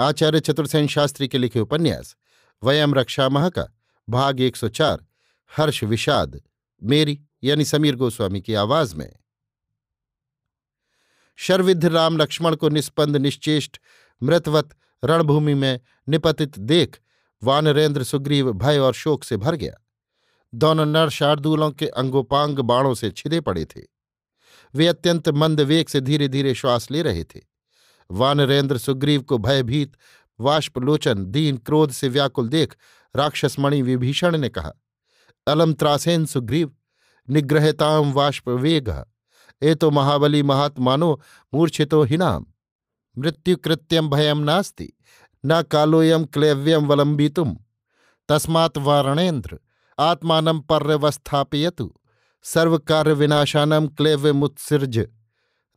आचार्य चतुर्सेन शास्त्री के लिखे उपन्यास वयम रक्षा मह का भाग 104 हर्ष विषाद मेरी यानी समीर गोस्वामी की आवाज में शर्विद्ध राम लक्ष्मण को निस्पंद निश्चेष्ट मृतवत रणभूमि में निपतित देख वानरेंद्र सुग्रीव भय और शोक से भर गया दोनों नर शार्दूलों के अंगोपांग बाणों से छिदे पड़े थे वे अत्यंत मंद वेग से धीरे धीरे श्वास ले रहे थे वानरेंद्र सुग्रीव को भयभीत वाष्पलोचन दीन क्रोध से व्याकुल देख राक्षसमणि विभीषण ने कहा अलम त्रासेन सुग्रीव निग्रहताम वाष्पवेग ए तो महाबली महात्मानो मूर्छितो हिनाम मृत्युकृत्यम भयम नास्ति न कालोयम क्लेव्यम वलंबितुम तस्मात् वारणेन्द्र आत्मान पर्यवस्थापयतु सर्वकार्य विनाशानम मुत्सृज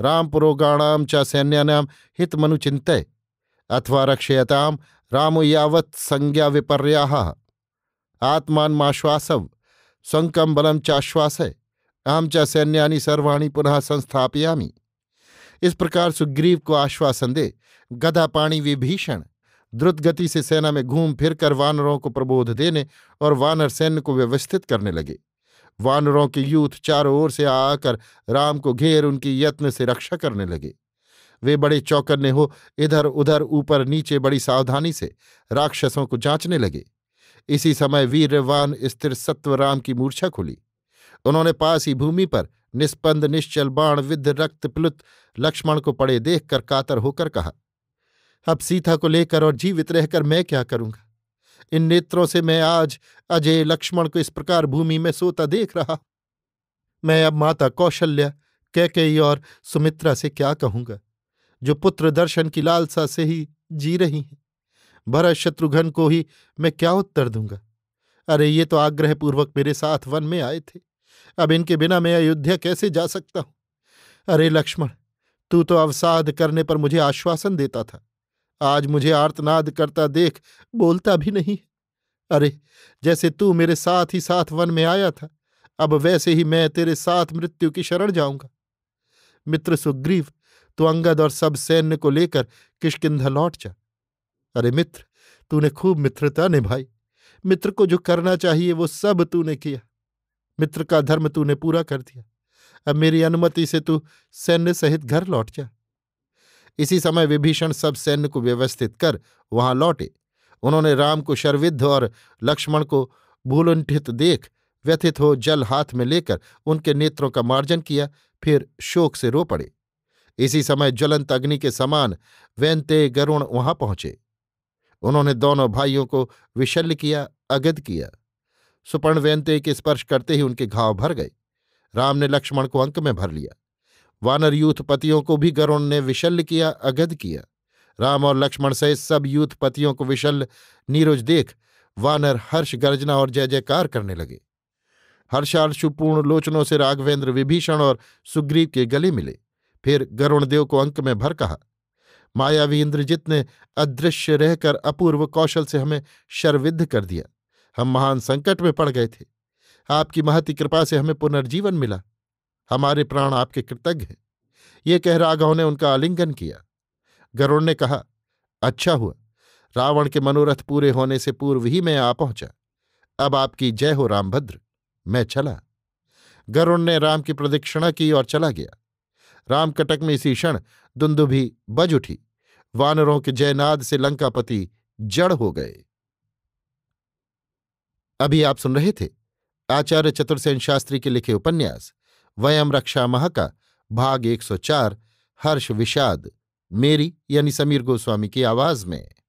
पुरोगाणाम च सैन्यानाम मनुचिंत अथवा रक्षयताम रामो यावत संज्ञा विपर्या आत्माश्वासव स्वकं बलम चाश्वासय अहम च सैन्यानी सर्वाणी पुनः संस्थापयामी इस प्रकार सुग्रीव को आश्वासन दे पाणी विभीषण द्रुत गति से सेना में घूम फिर कर वानरों को प्रबोध देने और वानर सैन्य को व्यवस्थित करने लगे वानरों के यूथ चारों ओर से आकर राम को घेर उनकी यत्न से रक्षा करने लगे वे बड़े चौकन्ने हो इधर उधर ऊपर नीचे बड़ी सावधानी से राक्षसों को जांचने लगे इसी समय वीरवान स्थिर सत्व राम की मूर्छा खुली उन्होंने पास ही भूमि पर निष्पंद निश्चल बाण विद्ध रक्त प्लुत लक्ष्मण को पड़े देखकर कातर होकर कहा अब सीता को लेकर और जीवित रहकर मैं क्या करूंगा इन नेत्रों से मैं आज अजय लक्ष्मण को इस प्रकार भूमि में सोता देख रहा मैं अब माता कौशल्या कैकेयी और सुमित्रा से क्या कहूंगा जो पुत्र दर्शन की लालसा से ही जी रही हैं भरत शत्रुघ्न को ही मैं क्या उत्तर दूंगा अरे ये तो आग्रहपूर्वक मेरे साथ वन में आए थे अब इनके बिना मैं अयोध्या कैसे जा सकता हूं अरे लक्ष्मण तू तो अवसाद करने पर मुझे आश्वासन देता था आज मुझे आर्तनाद करता देख बोलता भी नहीं अरे जैसे तू मेरे साथ ही साथ वन में आया था अब वैसे ही मैं तेरे साथ मृत्यु की शरण जाऊंगा मित्र सुग्रीव तू अंगद और सब सैन्य को लेकर किशकिंधा लौट जा अरे मित्र तूने खूब मित्रता निभाई मित्र को जो करना चाहिए वो सब तूने किया मित्र का धर्म तूने पूरा कर दिया अब मेरी अनुमति से तू सैन्य सहित घर लौट जा इसी समय विभीषण सब सैन्य को व्यवस्थित कर वहां लौटे उन्होंने राम को शर्विद्ध और लक्ष्मण को भूलुंठित देख व्यथित हो जल हाथ में लेकर उनके नेत्रों का मार्जन किया फिर शोक से रो पड़े इसी समय ज्वलंत अग्नि के समान वैनते गरुण वहां पहुंचे उन्होंने दोनों भाइयों को विशल्य किया अगध किया सुपर्ण वैनते के स्पर्श करते ही उनके घाव भर गए राम ने लक्ष्मण को अंक में भर लिया वानर यूथपतियों को भी गरुण ने विशल्य किया अगध किया राम और लक्ष्मण सहित सब यूथपतियों को विशल्य नीरज देख वानर हर्ष गर्जना और जय जयकार करने लगे हर्षांशुपूर्ण लोचनों से राघवेंद्र विभीषण और सुग्रीव के गले मिले फिर गरुणदेव को अंक में भर कहा मायावी इंद्रजित ने अदृश्य रहकर अपूर्व कौशल से हमें शर्विद्ध कर दिया हम महान संकट में पड़ गए थे आपकी महती कृपा से हमें पुनर्जीवन मिला हमारे प्राण आपके कृतज्ञ हैं ये कह राघव ने उनका आलिंगन किया गरुड़ ने कहा अच्छा हुआ रावण के मनोरथ पूरे होने से पूर्व ही मैं आ पहुंचा अब आपकी जय हो रामभद्र मैं चला गरुण ने राम की प्रदक्षिणा की और चला गया रामकटक में इसी क्षण दुंदुभी बज उठी वानरों के जयनाद से लंकापति जड़ हो गए अभी आप सुन रहे थे आचार्य चतुर्सेन शास्त्री के लिखे उपन्यास वयम रक्षा मह का भाग 104 हर्ष विषाद मेरी यानी समीर गोस्वामी की आवाज में